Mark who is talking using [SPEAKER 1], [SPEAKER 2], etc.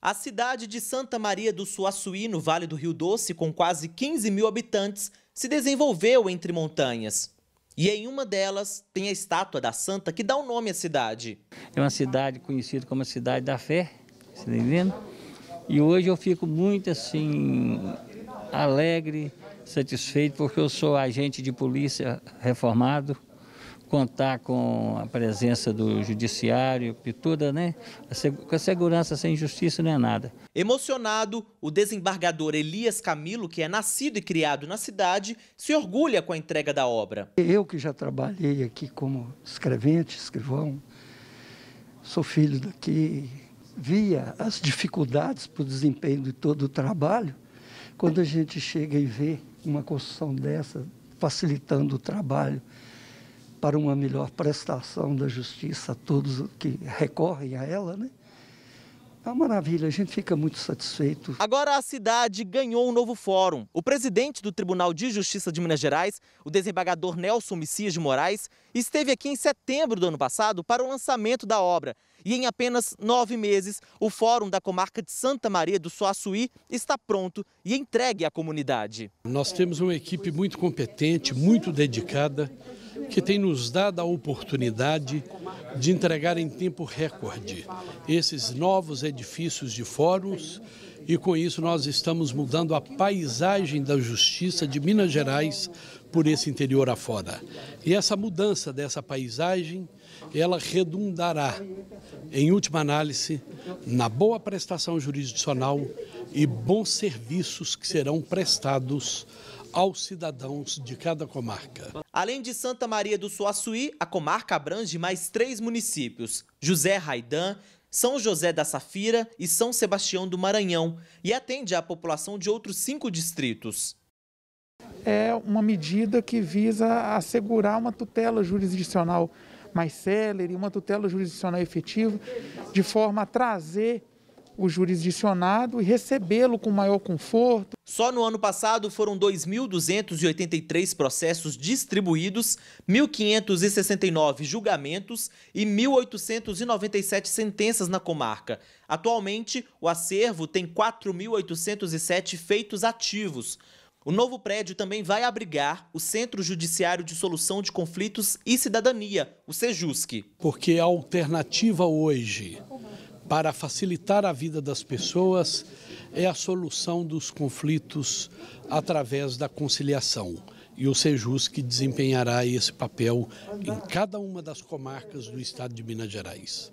[SPEAKER 1] A cidade de Santa Maria do Suaçuí, no Vale do Rio Doce, com quase 15 mil habitantes, se desenvolveu entre montanhas. E em uma delas tem a estátua da santa que dá o nome à cidade. É uma cidade conhecida como a Cidade da Fé, você está entendendo?
[SPEAKER 2] E hoje eu fico muito assim, alegre, satisfeito, porque eu sou agente de polícia reformado, contar com a presença do judiciário, toda, né? Com a segurança sem justiça não é nada.
[SPEAKER 1] Emocionado, o desembargador Elias Camilo, que é nascido e criado na cidade, se orgulha com a entrega da obra.
[SPEAKER 2] Eu que já trabalhei aqui como escrevente, escrivão, sou filho daqui, via as dificuldades para o desempenho de todo o trabalho. Quando a gente chega e vê uma construção dessa facilitando o trabalho para uma melhor prestação da justiça a todos que recorrem a ela, né? É uma maravilha, a gente fica muito satisfeito.
[SPEAKER 1] Agora a cidade ganhou um novo fórum. O presidente do Tribunal de Justiça de Minas Gerais, o desembargador Nelson Messias de Moraes, esteve aqui em setembro do ano passado para o lançamento da obra. E em apenas nove meses, o fórum da comarca de Santa Maria do Soaçuí está pronto e entregue à comunidade. Nós temos
[SPEAKER 3] uma equipe muito competente, muito dedicada que tem nos dado a oportunidade de entregar em tempo recorde esses novos edifícios de fóruns e com isso nós estamos mudando a paisagem da justiça de Minas Gerais por esse interior afora. E essa mudança dessa paisagem, ela redundará, em última análise, na boa prestação jurisdicional e bons serviços que serão prestados
[SPEAKER 1] aos cidadãos de cada comarca. Além de Santa Maria do Suaçuí, a comarca abrange mais três municípios: José Raidan, são José da Safira e São Sebastião do Maranhão e atende à população de outros cinco distritos.
[SPEAKER 2] É uma medida que visa assegurar uma tutela jurisdicional mais célere, uma tutela jurisdicional efetiva, de forma a trazer o jurisdicionado e recebê-lo com maior conforto.
[SPEAKER 1] Só no ano passado foram 2.283 processos distribuídos, 1.569 julgamentos e 1.897 sentenças na comarca. Atualmente, o acervo tem 4.807 feitos ativos. O novo prédio também vai abrigar o Centro Judiciário de Solução de Conflitos e Cidadania, o SEJUSC.
[SPEAKER 3] Porque a alternativa hoje para facilitar a vida das pessoas é a solução dos conflitos através da conciliação. E o Sejus que desempenhará esse papel em cada uma das comarcas do estado de Minas Gerais.